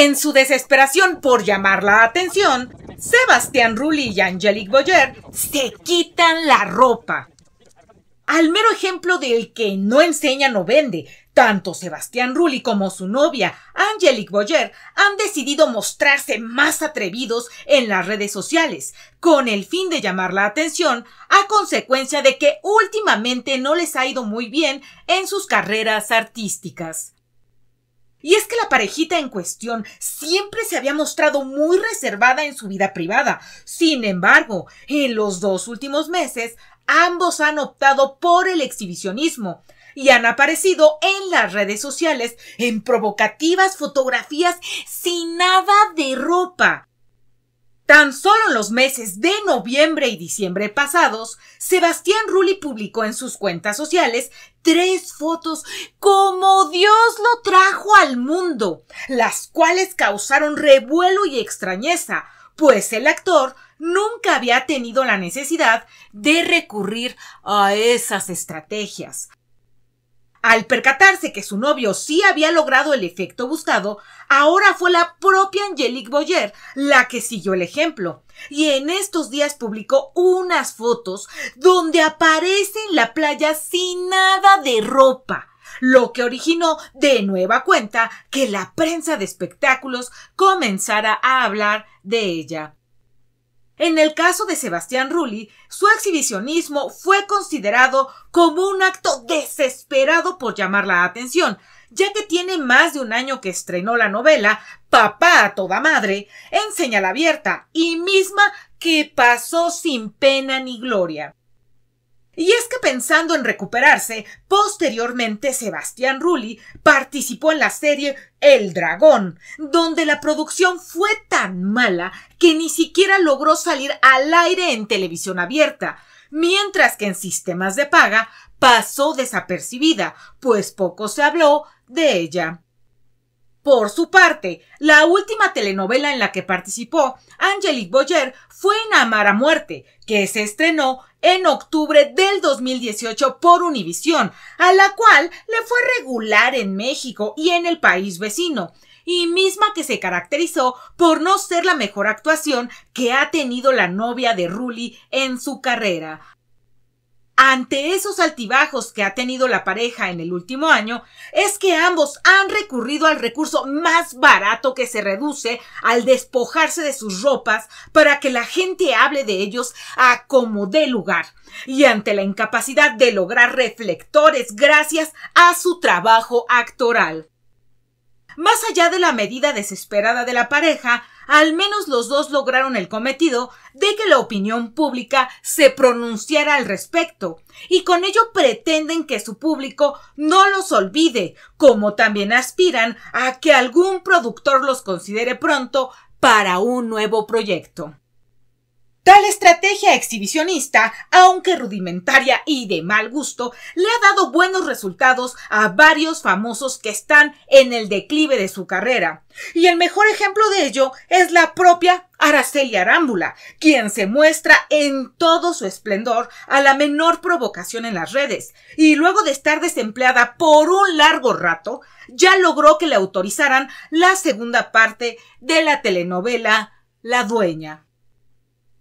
En su desesperación por llamar la atención, Sebastián Rulli y Angelique Boyer se quitan la ropa. Al mero ejemplo del que no enseña no vende, tanto Sebastián Rulli como su novia, Angelique Boyer, han decidido mostrarse más atrevidos en las redes sociales, con el fin de llamar la atención a consecuencia de que últimamente no les ha ido muy bien en sus carreras artísticas. Y es que la parejita en cuestión siempre se había mostrado muy reservada en su vida privada. Sin embargo, en los dos últimos meses, ambos han optado por el exhibicionismo y han aparecido en las redes sociales en provocativas fotografías sin nada de ropa. Tan solo en los meses de noviembre y diciembre pasados, Sebastián Rulli publicó en sus cuentas sociales tres fotos como Dios lo trajo al mundo, las cuales causaron revuelo y extrañeza, pues el actor nunca había tenido la necesidad de recurrir a esas estrategias. Al percatarse que su novio sí había logrado el efecto buscado, ahora fue la propia Angelique Boyer la que siguió el ejemplo. Y en estos días publicó unas fotos donde aparece en la playa sin nada de ropa, lo que originó de nueva cuenta que la prensa de espectáculos comenzara a hablar de ella. En el caso de Sebastián Rulli, su exhibicionismo fue considerado como un acto desesperado por llamar la atención, ya que tiene más de un año que estrenó la novela Papá a toda madre, en señal abierta, y misma que pasó sin pena ni gloria. Y es que pensando en recuperarse, posteriormente Sebastián Rulli participó en la serie El Dragón, donde la producción fue tan mala que ni siquiera logró salir al aire en televisión abierta, mientras que en sistemas de paga pasó desapercibida, pues poco se habló de ella. Por su parte, la última telenovela en la que participó Angelique Boyer fue en Amar a Muerte, que se estrenó en octubre del 2018 por Univisión, a la cual le fue regular en México y en el país vecino, y misma que se caracterizó por no ser la mejor actuación que ha tenido la novia de Rulli en su carrera. Ante esos altibajos que ha tenido la pareja en el último año, es que ambos han recurrido al recurso más barato que se reduce al despojarse de sus ropas para que la gente hable de ellos a como dé lugar, y ante la incapacidad de lograr reflectores gracias a su trabajo actoral. Más allá de la medida desesperada de la pareja, al menos los dos lograron el cometido de que la opinión pública se pronunciara al respecto, y con ello pretenden que su público no los olvide, como también aspiran a que algún productor los considere pronto para un nuevo proyecto. Tal estrategia exhibicionista, aunque rudimentaria y de mal gusto, le ha dado buenos resultados a varios famosos que están en el declive de su carrera. Y el mejor ejemplo de ello es la propia Araceli Arámbula, quien se muestra en todo su esplendor a la menor provocación en las redes, y luego de estar desempleada por un largo rato, ya logró que le autorizaran la segunda parte de la telenovela La Dueña.